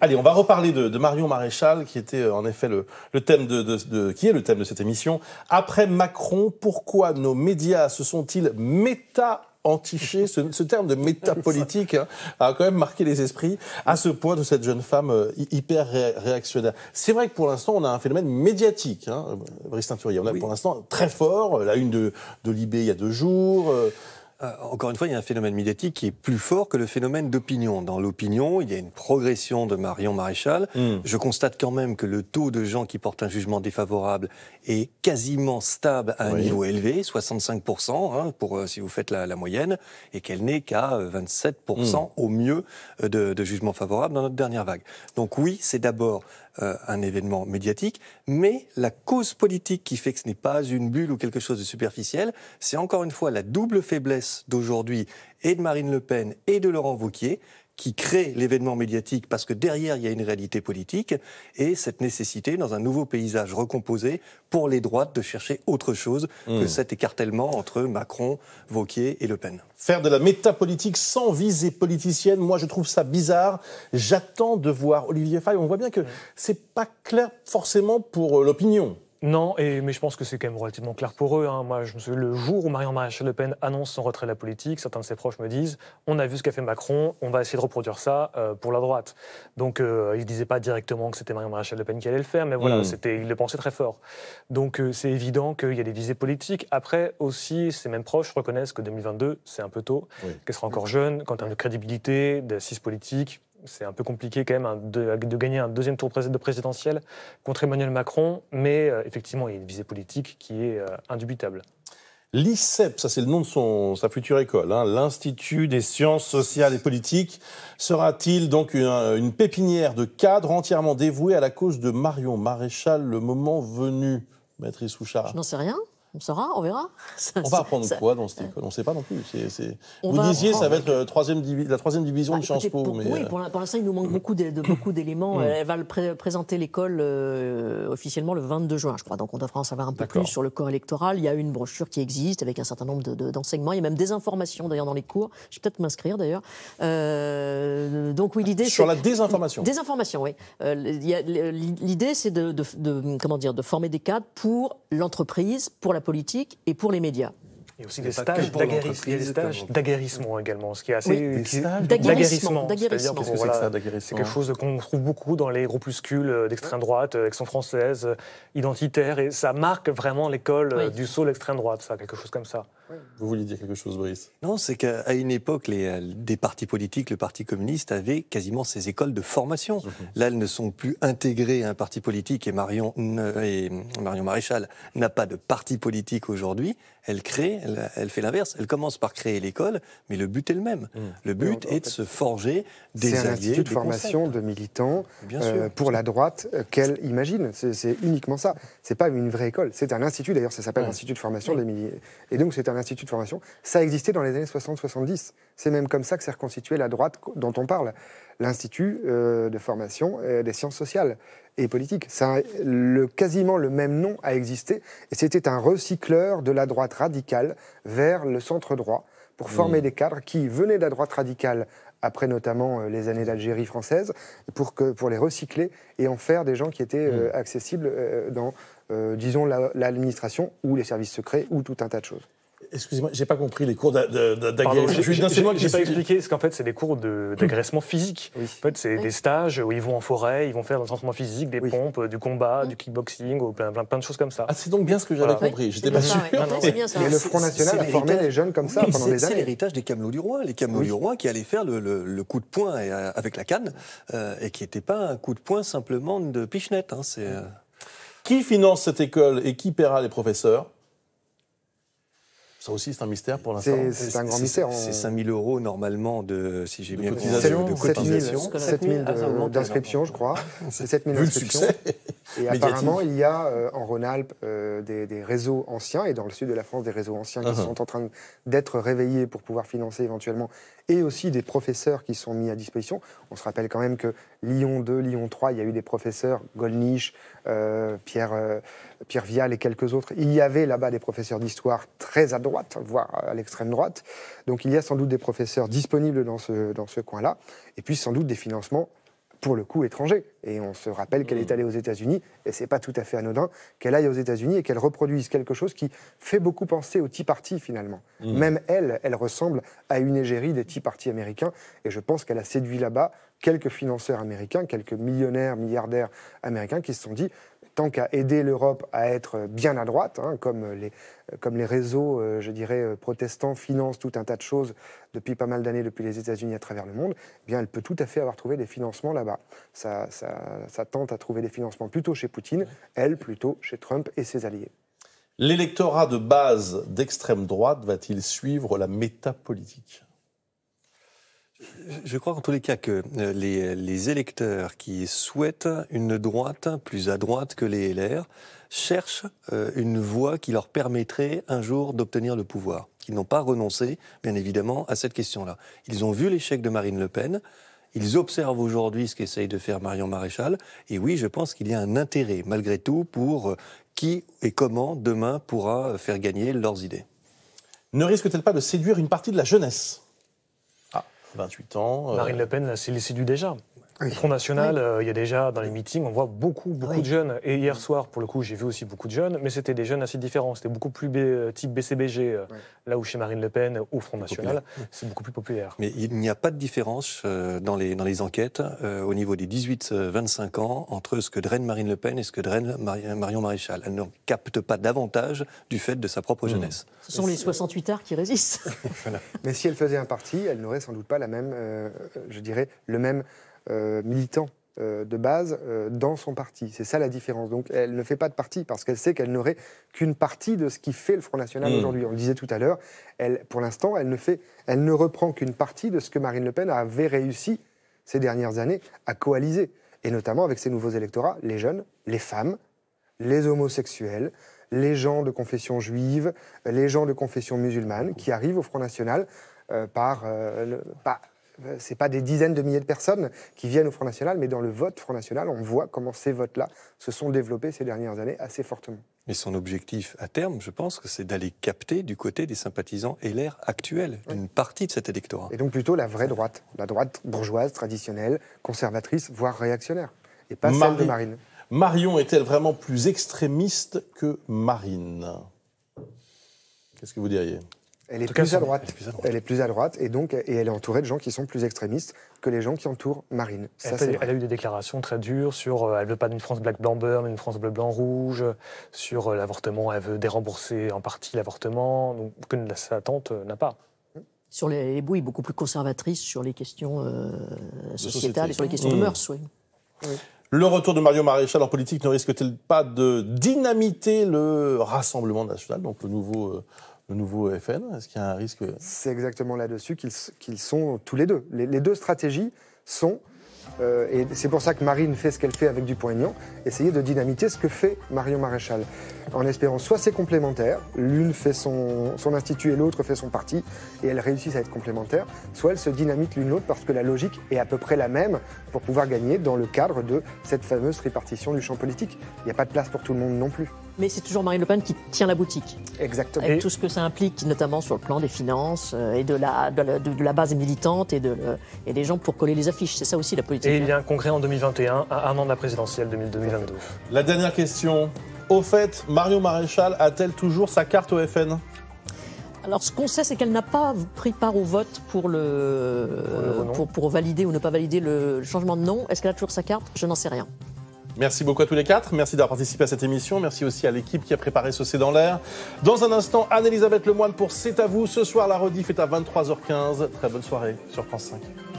Allez, on va reparler de, Marion Maréchal, qui était euh, en effet le, thème de, qui est le thème de cette émission. Après Macron, pourquoi nos médias se sont-ils méta antichés ce, terme de métapolitique hein, a quand même marqué les esprits à ce point de cette jeune femme euh, hyper réactionnaire. C'est vrai que pour l'instant, on a un phénomène médiatique, hein, Brice Teinturier. On a pour l'instant très fort, la une de, de Libé il y a deux jours. Euh, euh, encore une fois, il y a un phénomène médiatique qui est plus fort que le phénomène d'opinion. Dans l'opinion, il y a une progression de Marion Maréchal. Hmm. Je constate quand même que le taux de gens qui portent un jugement défavorable est quasiment stable à un niveau élevé, 65%, pour, hein, euh, si vous faites la, moyenne, et qu'elle n'est qu'à 27% euh, hmm. au mieux de, de jugements favorables dans notre dernière vague. Donc oui, c'est d'abord euh, un événement médiatique, mais la cause politique qui fait que ce n'est pas une bulle ou quelque chose de superficiel, c'est encore une fois la double faiblesse d'aujourd'hui et de Marine Le Pen et de Laurent Wauquiez, qui crée l'événement médiatique parce que derrière il y a une réalité politique et cette nécessité dans un nouveau paysage recomposé pour les droites de chercher autre chose que hmm. cet écartèlement entre Macron, Vauquier et Le Pen. Faire de la métapolitique sans visée politicienne, moi je trouve ça bizarre. J'attends de voir Olivier Faye. On voit bien que hmm. c'est pas clair forcément pour euh, l'opinion. Non, mais je pense que c'est quand même relativement clair pour eux. Hein. Moi, le jour où Marion Maréchal Le Pen annonce son retrait de la politique, certains de ses proches me disent on a vu ce qu'a fait Macron, on va essayer de reproduire ça euh, pour la droite. Donc, euh, ils ne disaient pas directement que c'était Marion Maréchal Le Pen qui allait le faire, mais voilà, hmm. c'était, ils le pensaient très fort. Donc, euh, c'est évident qu'il y a des visées politiques. Après, aussi, ces mêmes proches reconnaissent que 2022, c'est un peu tôt, qu'elle sera encore jeune, Quant termes de crédibilité, d'assises politiques, c'est un peu compliqué quand même de, gagner un deuxième tour de présidentiel contre Emmanuel Macron, mais euh, effectivement, il y a une visée politique qui est euh, indubitable. L'ICEP, ça c'est le nom de son, sa future école, hein. l'Institut des sciences sociales et politiques, sera-t-il donc euh, une, pépinière de cadres entièrement dévoués à la cause de Marion Maréchal le moment venu, maître Souchard Je n'en sais rien. On saura, on verra. on va apprendre quoi dans cette école On ne sait pas non plus. Vous disiez ça va être euh, la troisième division du bah, de Sciences Po. Oui, euh, pour l'instant, il nous manque beaucoup d'éléments. Hmm. Elle va présenter l'école euh, officiellement le 22 juin, je crois. Donc on devra en savoir un peu plus sur le corps électoral. Il y a une brochure qui existe avec un certain nombre d'enseignements. il y a même des informations d'ailleurs dans les cours. Je vais peut-être m'inscrire d'ailleurs. donc oui, l'idée sur la désinformation. Désinformation, oui. l'idée c'est de, de comment dire de former des cadres pour l'entreprise, pour la politique et pour les médias. Il y a aussi des stages, d'aguerrissement également, ce qui est assez. des d'aguerrissement. cest quelque chose qu'on trouve beaucoup dans les groupuscules euh, d'extrême droite, son euh, française, euh, identitaire, et ça marque vraiment l'école du saut l'extrême droite, ça, quelque chose comme ça. Vous vouliez dire quelque chose, Brice Non, c'est qu'à une époque, les, des partis politiques, le Parti communiste avait quasiment ses écoles de formation. Mmh. Là, elles ne sont plus intégrées à un parti politique et Marion, et Marion Maréchal n'a pas de parti politique aujourd'hui elle crée, elle, fait l'inverse. Elle commence par créer l'école, mais le but est le même. Mmh. Le but est de se forger des C'est de formation de militants euh, pour la droite euh, qu'elle imagine. C'est uniquement ça. C'est pas une vraie école. C'est un institut, d'ailleurs, ça s'appelle l'institut de formation des militants. Et donc, c'est un institut de formation. Ça existait dans les années 60-70. C'est même comme ça que s'est reconstituée la droite dont on parle. L'Institut euh, de formation des sciences sociales et politique. Ça, le, quasiment le même nom a existé, et c'était un recycleur de la droite radicale vers le centre droit pour former mm. des cadres qui venaient de la droite radicale après notamment euh, les années d'Algérie française, pour, que, pour les recycler et en faire des gens qui étaient mm. euh, accessibles euh, dans, disons, l'administration ou les services secrets ou tout un tas de choses. Excusez-moi, j'ai pas compris les cours d'agression. C'est moi qui pas expliqué. parce qu'en fait, c'est des cours d'agressement physique. En fait, c'est des stages où ils vont en forêt, ils vont faire de l'entraînement physique, des pompes, euh, du combat, du kickboxing, plein, plein, de choses comme ça. Ah, c'est donc bien ce que j'avais compris. J'étais pas sûr. Mais le Front National a formé les jeunes comme ça pendant des années. C'est l'héritage des Camelots du Roi. Les Camelots du Roi qui allaient faire le coup de poing euh, avec la canne euh, et qui n'était pas un coup de poing simplement de pichenette. Hein, qui finance cette école et qui paiera les professeurs ça aussi, c'est un mystère pour l'instant. C'est un grand mystère. C'est 5 000 euros normalement de, si j'ai bien compris, de cotisation. 7 000, 000 d'inscription, je crois. 7 000 Vu le succès et apparemment, il y a euh, en Rhône-Alpes euh, des, réseaux anciens, et dans le sud de la France, des réseaux anciens qui uh-huh. sont en train d'être réveillés pour pouvoir financer éventuellement, et aussi des professeurs qui sont mis à disposition. On se rappelle quand même que Lyon 2, Lyon 3, il y a eu des professeurs, Golnisch, euh, Pierre, Pierre Vial et quelques autres. Il y avait là-bas des professeurs d'histoire très à droite, voire à l'extrême droite. Donc il y a sans doute des professeurs disponibles dans dans ce coin-là, et puis sans doute des financements pour le coup étranger. Et on se rappelle qu'elle est mm. allée aux États-Unis, et c'est pas tout à fait anodin qu'elle aille aux États-Unis et qu'elle reproduise quelque chose qui fait beaucoup penser au Tea Party finalement. Mm. Même elle, elle ressemble à une égérie des Tea Party américains, et je pense qu'elle a séduit là-bas quelques financeurs américains, quelques millionnaires, milliardaires américains qui se sont dit tant qu'à aider l'Europe à être bien à droite, hein, comme, les, comme les réseaux, euh, je dirais, euh, protestants financent tout un tas de choses depuis pas mal d'années, depuis les États-Unis à travers le monde, eh bien, elle peut tout à fait avoir trouvé des financements là-bas. Ça, tente à trouver des financements plutôt chez Poutine, elle plutôt chez Trump et ses alliés. L'électorat de base d'extrême droite va-t-il suivre la métapolitique je crois en tous les cas que euh, les, électeurs qui souhaitent une droite plus à droite que les LR cherchent euh, une voie qui leur permettrait un jour d'obtenir le pouvoir. Ils n'ont pas renoncé, bien évidemment, à cette question-là. Ils ont vu l'échec de Marine Le Pen. Ils observent aujourd'hui ce qu'essaye de faire Marion Maréchal. Et oui, je pense qu'il y a un intérêt, malgré tout, pour euh, qui et comment demain pourra faire gagner leurs idées. Ne risque-t-elle pas de séduire une partie de la jeunesse 28 ans. Euh, Marine Le Pen s'est laissée du déjà. Le Front National, euh, il y a déjà dans les meetings, on voit beaucoup, beaucoup de jeunes. Et hier soir, pour le coup, j'ai vu aussi beaucoup de jeunes, mais c'était des jeunes assez différents. C'était beaucoup plus euh, type BCBG, euh, là où chez Marine Le Pen, au Front National, c'est beaucoup plus populaire. Mais il n'y a pas de différence dans, les, dans les enquêtes au niveau des 18-25 ans entre ce que draine Marine Le Pen et ce que draine Marion Maréchal. Elle ne capte pas davantage du fait de sa propre hmm. jeunesse. Ce sont les 68 arts qui résistent. Mais si elle faisait un parti, elle n'aurait sans doute pas la même, je dirais, le même euh, militant euh, de base euh, dans son parti. C'est ça la différence. Donc elle ne fait pas de parti parce qu'elle sait qu'elle n'aurait qu'une partie de ce qui fait le Front National mmh. aujourd'hui. On le disait tout à l'heure, pour l'instant, elle ne, reprend qu'une partie de ce que Marine Le Pen avait réussi ces dernières années à coaliser. Et notamment avec ses nouveaux électorats, les jeunes, les femmes, les homosexuels, les gens de confession juive, les gens de confession musulmane qui arrivent au Front National par, le, par euh, ce n'est pas des dizaines de milliers de personnes qui viennent au Front National, mais dans le vote Front National, on voit comment ces votes-là se sont développés ces dernières années assez fortement. Et son objectif à terme, je pense, que c'est d'aller capter du côté des sympathisants LR actuels, une partie de cet électorat. Et donc plutôt la vraie droite, la droite bourgeoise, traditionnelle, conservatrice, voire réactionnaire, et pas celle de Marine. Marion est-elle vraiment plus extrémiste que Marine Qu'est-ce que vous diriez elle est, plus à droite. elle est plus à droite. et donc elle est entourée de gens qui sont plus extrémistes que les gens qui entourent Marine. elle, a eu des déclarations très dures sur elle euh, elle veut pas d'une France black blanc beurre mais une France bleu blanc rouge sur euh, l'avortement. Elle veut dérembourser en partie l'avortement donc que sa tante n'a pas. Sur les, bouilles, beaucoup plus conservatrices, sur les questions euh, sociétales et sur les questions de mmh. mœurs, Le retour de Mario Maréchal en politique ne risque-t-il pas de dynamiter le Rassemblement national, donc le nouveau le nouveau FN Est-ce qu'il y a un risque C'est exactement là-dessus qu'ils sont tous les deux. Les, deux stratégies sont, euh, et c'est pour ça que Marine fait ce qu'elle fait avec du aignan essayer de dynamiter ce que fait Marion Maréchal, en espérant soit c'est complémentaire, l'une fait son, son, institut et l'autre fait son parti, et elles réussissent à être complémentaires, soit elles se dynamitent l'une l'autre parce que la logique est à peu près la même pour pouvoir gagner dans le cadre de cette fameuse répartition du champ politique. Il n'y a pas de place pour tout le monde non plus. Mais c'est toujours Marine Le Pen qui tient la boutique. Exactement. et tout ce que ça implique, notamment sur le plan des finances euh, et de la, de la, base militante et, de, euh, et des gens pour coller les affiches. C'est ça aussi la politique. Et il y a un congrès en 2021, à un an de la présidentielle 2022. La dernière question. Au fait, Mario Maréchal a-t-elle toujours sa carte au FN alors, ce qu'on sait, c'est qu'elle n'a pas pris part au vote pour, pour, valider ou ne pas valider le changement de nom. Est-ce qu'elle a toujours sa carte Je n'en sais rien. Merci beaucoup à tous les quatre. Merci d'avoir participé à cette émission. Merci aussi à l'équipe qui a préparé ce C'est dans l'air. Dans un instant, Anne-Elisabeth Lemoine pour C'est à vous. Ce soir, la rediff est à 23h15. Très bonne soirée sur France 5.